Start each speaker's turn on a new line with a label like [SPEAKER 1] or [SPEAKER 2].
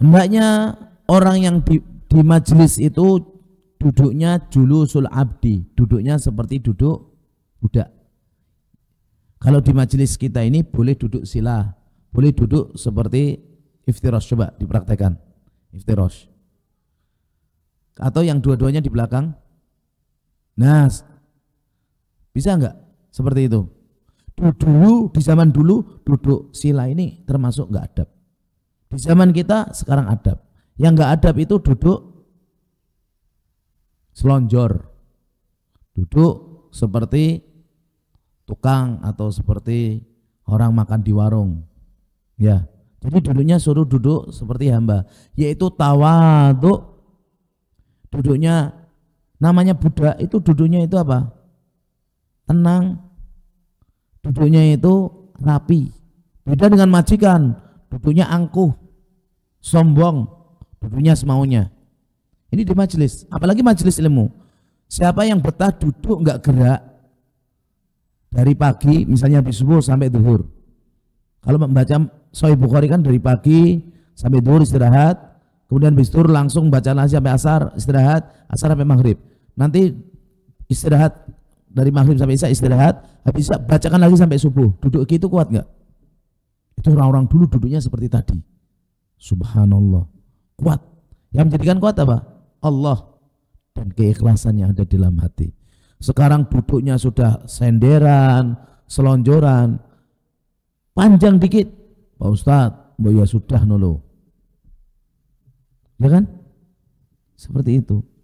[SPEAKER 1] hendaknya orang yang di, di majelis itu duduknya julusul abdi duduknya seperti duduk budak kalau di majelis kita ini boleh duduk sila boleh duduk seperti iftirash coba dipraktekan iftirash atau yang dua-duanya di belakang nah bisa enggak seperti itu dulu di zaman dulu duduk sila ini termasuk enggak adab di zaman kita sekarang adab. Yang nggak adab itu duduk selonjor. Duduk seperti tukang atau seperti orang makan di warung. Ya. Jadi duduknya suruh duduk seperti hamba, yaitu tawaduk. Duduknya namanya budak itu duduknya itu apa? Tenang. Duduknya itu rapi. Beda dengan majikan. Duduknya angkuh, sombong, duduknya semaunya. Ini di majelis, apalagi majelis ilmu. Siapa yang betah duduk nggak gerak dari pagi misalnya habis subuh sampai duhur. Kalau membaca Sahih Bukhari kan dari pagi sampai duhur istirahat, kemudian habis duhur langsung baca lagi sampai asar istirahat, asar sampai maghrib. Nanti istirahat dari maghrib sampai isya istirahat, habis isya bacakan lagi sampai subuh. Duduk gitu kuat nggak? Itu orang-orang dulu duduknya seperti tadi. Subhanallah. Kuat. Yang menjadikan kuat apa? Allah dan keikhlasan yang ada di dalam hati. Sekarang duduknya sudah senderan, selonjoran, panjang dikit. Pak Ustadz, Mbak ya sudah nolo. Ya kan? Seperti itu.